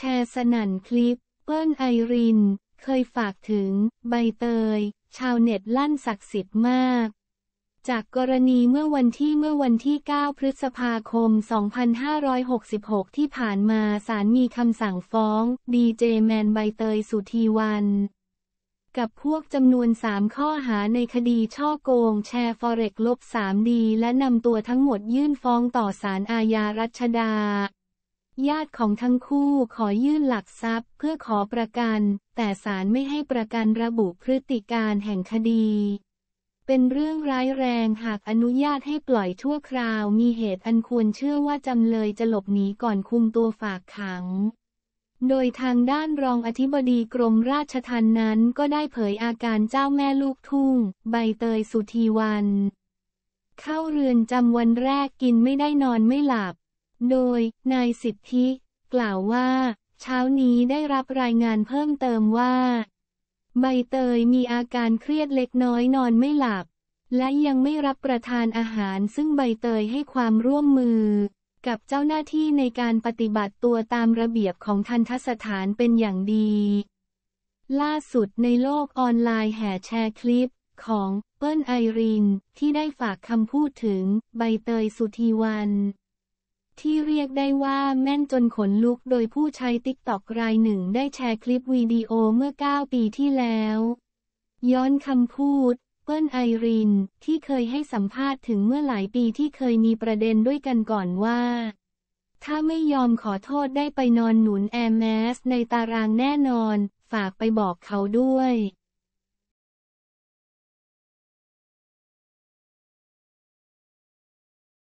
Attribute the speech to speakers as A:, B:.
A: ชร์สนั่นคลิป เปิ้ลไอริน เคยฝากถึง ใบเตย ชาวเน็ตลั่นศักดิ์สิทธิ์มาก จากกรณีเมื่อวันที่เมื่อวันที่ 9 พฤษภาคม 2566 ที่ผ่านมาศาลมีคำสั่งฟ้องดีเจแมนใบเตยสุธีวัน กับพวกจำนวน 3 ข้อหาในคดีช่อโกงแชร์ฟอเร็กลบ3ดีและนำตัวทั้งหมดยื่นฟ้องต่อศาลอาญารัชดาญาติของทั้งคู่ขอยื่นหลักทรัพย์ เพื่อขอประกัน แต่ศาลไม่ให้ประกันระบุพฤติการแห่งคดี เป็นเรื่องร้ายแรงหากอนุญาตให้ปล่อยชั่วคราวมีเหตุอันควรเชื่อว่าจำเลยจะหลบหนีก่อนคุมตัวฝากขัง โดยทางด้านรองอธิบดีกรมราชทัณฑ์นั้นก็ได้เผยอาการเจ้าแม่ลูกทุ่ง ใบเตยสุธีวัน เข้าเรือนจำวันแรกกินไม่ได้นอนไม่หลับโดยนายสิทธิ กล่าวว่า เช้านี้ได้รับรายงานเพิ่มเติมว่า ใบเตยมีอาการเครียดเล็กน้อยนอนไม่หลับ และยังไม่รับประทานอาหารซึ่งใบเตยให้ความร่วมมือกับเจ้าหน้าที่ในการปฏิบัติตัวตามระเบียบของทันทสถานเป็นอย่างดี ล่าสุดในโลกออนไลน์แห่แชร์คลิปของเปิ้ลไอรินที่ได้ฝากคำพูดถึง ใบเตยสุธีวันที่เรียกได้ว่าแม่นจนขนลุกโดยผู้ใช้ติ๊กต็อกรายหนึ่งได้แชร์คลิปวิดีโอเมื่อ9 ปีที่แล้ว ย้อนคำพูด เปิ้ลไอริน ที่เคยให้สัมภาษณ์ถึงเมื่อหลายปีที่เคยมีประเด็นด้วยกันก่อนว่า ถ้าไม่ยอมขอโทษได้ไปนอนหนุนแอมแมสในตารางแน่นอน ฝากไปบอกเขาด้วย